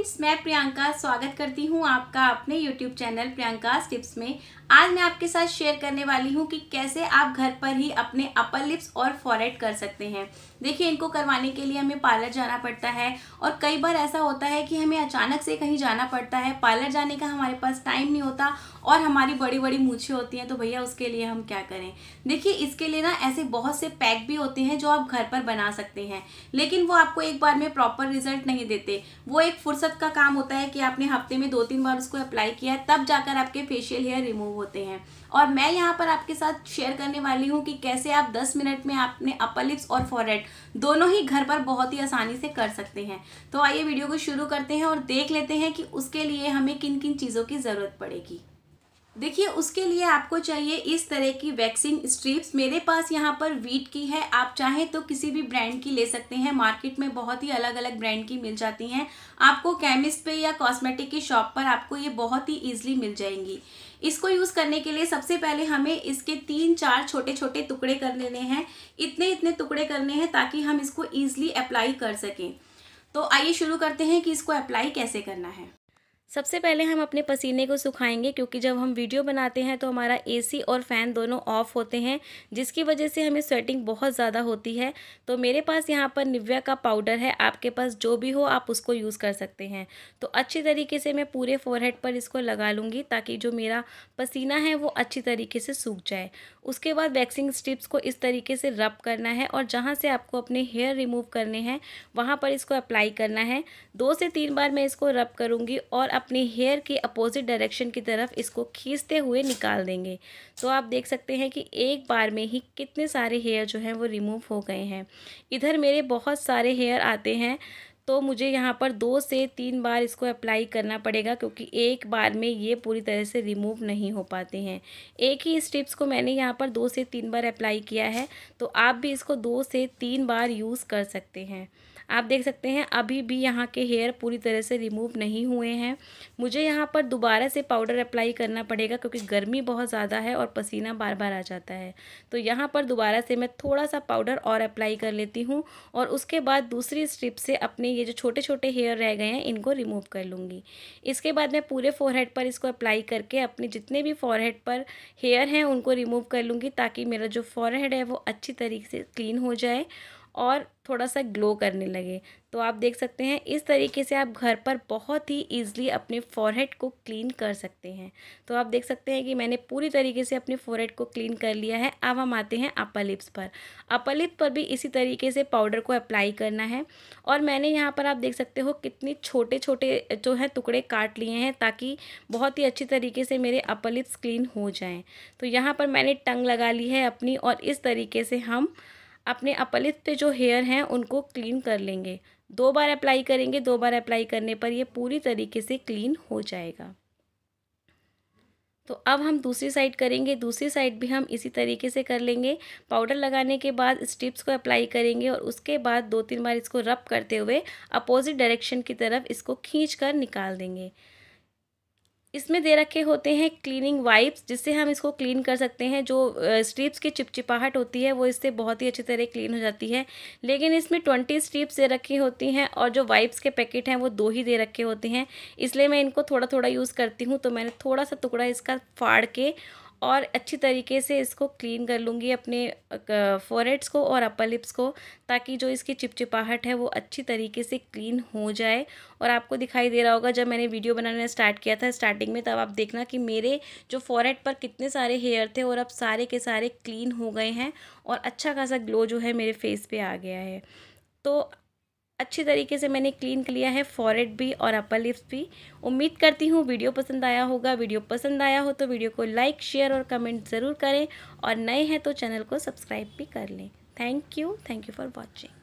friends मैं प्रियंका स्वागत करती हूँ आपका अपने यूट्यूब चैनल प्रियंका टिप्स में आज मैं आपके साथ शेयर करने वाली हूँ कि कैसे आप घर पर ही अपने अपर लिप्स और फॉरहेड कर सकते हैं देखिए इनको करवाने के लिए हमें पार्लर जाना पड़ता है और कई बार ऐसा होता है कि हमें अचानक से कहीं जाना पड़ता है पार्लर जाने का हमारे पास टाइम नहीं होता और हमारी बड़ी बड़ी मूछें होती हैं तो भैया उसके लिए हम क्या करें देखिए इसके लिए ना ऐसे बहुत से पैक भी होते हैं जो आप घर पर बना सकते हैं लेकिन वो आपको एक बार में प्रॉपर रिजल्ट नहीं देते वो एक फुर्सत फुर्सत का काम होता है कि आपने हफ्ते में दो तीन बार उसको अप्लाई किया है तब जाकर आपके फेशियल हेयर रिमूव होते हैं और मैं यहाँ पर आपके साथ शेयर करने वाली हूँ कि कैसे आप 10 मिनट में आपने अपर लिप्स और फॉरहेड दोनों ही घर पर बहुत ही आसानी से कर सकते हैं तो आइए वीडियो को शुरू करते हैं और देख लेते हैं कि उसके लिए हमें किन किन चीज़ों की ज़रूरत पड़ेगी देखिए उसके लिए आपको चाहिए इस तरह की वैक्सिंग स्ट्रिप्स मेरे पास यहाँ पर वीट की है आप चाहें तो किसी भी ब्रांड की ले सकते हैं मार्केट में बहुत ही अलग अलग ब्रांड की मिल जाती हैं आपको केमिस्ट पे या कॉस्मेटिक की शॉप पर आपको ये बहुत ही इजीली मिल जाएंगी इसको यूज़ करने के लिए सबसे पहले हमें इसके तीन चार छोटे छोटे टुकड़े कर लेने हैं इतने इतने टुकड़े करने हैं ताकि हम इसको ईजिली अप्लाई कर सकें तो आइए शुरू करते हैं कि इसको अप्लाई कैसे करना है सबसे पहले हम अपने पसीने को सुखाएंगे क्योंकि जब हम वीडियो बनाते हैं तो हमारा एसी और फ़ैन दोनों ऑफ़ होते हैं जिसकी वजह से हमें स्वेटिंग बहुत ज़्यादा होती है तो मेरे पास यहाँ पर निव्या का पाउडर है आपके पास जो भी हो आप उसको यूज़ कर सकते हैं तो अच्छी तरीके से मैं पूरे फोरहेड पर इसको लगा लूँगी ताकि जो मेरा पसीना है वो अच्छी तरीके से सूख जाए उसके बाद वैक्सिंग स्टिप्स को इस तरीके से रब करना है और जहाँ से आपको अपने हेयर रिमूव करने हैं वहाँ पर इसको अप्लाई करना है दो से तीन बार मैं इसको रब करूँगी और अपने हेयर के अपोजिट डायरेक्शन की तरफ इसको खींचते हुए निकाल देंगे तो आप देख सकते हैं कि एक बार में ही कितने सारे हेयर जो हैं वो रिमूव हो गए हैं इधर मेरे बहुत सारे हेयर आते हैं तो मुझे यहाँ पर दो से तीन बार इसको अप्लाई करना पड़ेगा क्योंकि एक बार में ये पूरी तरह से रिमूव नहीं हो पाते हैं एक ही स्टिप्स को मैंने यहाँ पर दो से तीन बार अप्लाई किया है तो आप भी इसको दो से तीन बार यूज़ कर सकते हैं आप देख सकते हैं अभी भी यहाँ के हेयर पूरी तरह से रिमूव नहीं हुए हैं मुझे यहाँ पर दोबारा से पाउडर अप्लाई करना पड़ेगा क्योंकि गर्मी बहुत ज़्यादा है और पसीना बार बार आ जाता है तो यहाँ पर दोबारा से मैं थोड़ा सा पाउडर और अप्लाई कर लेती हूँ और उसके बाद दूसरी स्ट्रिप से अपने ये जो छोटे छोटे हेयर रह गए हैं इनको रिमूव कर लूँगी इसके बाद मैं पूरे फोरहेड पर इसको अप्लाई करके अपने जितने भी फोरहेड पर हेयर हैं उनको रिमूव कर लूँगी ताकि मेरा जो फॉरहेड है वो अच्छी तरीके से क्लीन हो जाए और थोड़ा सा ग्लो करने लगे तो आप देख सकते हैं इस तरीके से आप घर पर बहुत ही ईजिली अपने फोरहेड को क्लीन कर सकते हैं तो आप देख सकते हैं कि मैंने पूरी तरीके से अपने फोरहेड को क्लीन कर लिया है अब हम आते हैं अपर लिप्स पर अपर लिप पर भी इसी तरीके से पाउडर को अप्लाई करना है और मैंने यहाँ पर आप देख सकते हो कितने छोटे छोटे जो है टुकड़े काट लिए हैं ताकि बहुत ही अच्छी तरीके से मेरे अपर लिप्स क्लीन हो जाएँ तो यहाँ पर मैंने टंग लगा ली है अपनी और इस तरीके से हम अपने अपलित पे जो हेयर हैं उनको क्लीन कर लेंगे दो बार अप्लाई करेंगे दो बार अप्लाई करने पर ये पूरी तरीके से क्लीन हो जाएगा तो अब हम दूसरी साइड करेंगे दूसरी साइड भी हम इसी तरीके से कर लेंगे पाउडर लगाने के बाद स्टिप्स को अप्लाई करेंगे और उसके बाद दो तीन बार इसको रब करते हुए अपोजिट डायरेक्शन की तरफ इसको खींच कर निकाल देंगे इसमें दे रखे होते हैं क्लीनिंग वाइप्स जिससे हम इसको क्लीन कर सकते हैं जो स्ट्रिप्स की चिपचिपाहट होती है वो इससे बहुत ही अच्छी तरह क्लीन हो जाती है लेकिन इसमें ट्वेंटी स्ट्रिप्स दे रखी होती हैं और जो वाइप्स के पैकेट हैं वो दो ही दे रखे होते हैं इसलिए मैं इनको थोड़ा थोड़ा यूज़ करती हूँ तो मैंने थोड़ा सा टुकड़ा इसका फाड़ के और अच्छी तरीके से इसको क्लीन कर लूँगी अपने फोरेट्स को और अपर लिप्स को ताकि जो इसकी चिपचिपाहट है वो अच्छी तरीके से क्लीन हो जाए और आपको दिखाई दे रहा होगा जब मैंने वीडियो बनाना स्टार्ट किया था स्टार्टिंग में तब आप देखना कि मेरे जो फॉरेड पर कितने सारे हेयर थे और अब सारे के सारे क्लीन हो गए हैं और अच्छा खासा ग्लो जो है मेरे फेस पर आ गया है तो अच्छी तरीके से मैंने क्लीन लिया है फॉरेड भी और अपर लिप्स भी उम्मीद करती हूँ वीडियो पसंद आया होगा वीडियो पसंद आया हो तो वीडियो को लाइक शेयर और कमेंट ज़रूर करें और नए हैं तो चैनल को सब्सक्राइब भी कर लें thank you thank you for watching